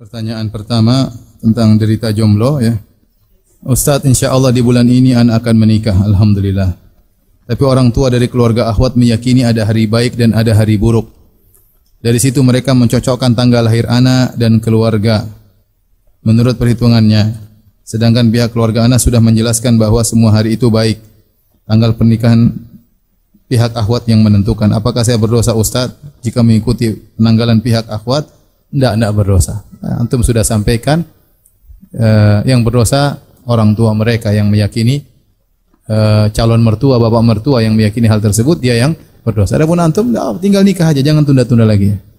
Pertanyaan pertama tentang derita jomblo ya. Ustadz, insya Allah di bulan ini anak akan menikah, Alhamdulillah. Tapi orang tua dari keluarga Ahwat meyakini ada hari baik dan ada hari buruk. Dari situ mereka mencocokkan tanggal lahir anak dan keluarga. Menurut perhitungannya, sedangkan pihak keluarga anak sudah menjelaskan bahwa semua hari itu baik. Tanggal pernikahan pihak Ahwat yang menentukan. Apakah saya berdosa Ustadz jika mengikuti penanggalan pihak Ahwat? Tidak, tidak berdosa. Nah, antum sudah sampaikan eh, yang berdosa orang tua mereka yang meyakini eh, calon mertua, bapak mertua yang meyakini hal tersebut dia yang berdosa. ada pun antum, tinggal nikah aja, jangan tunda-tunda lagi.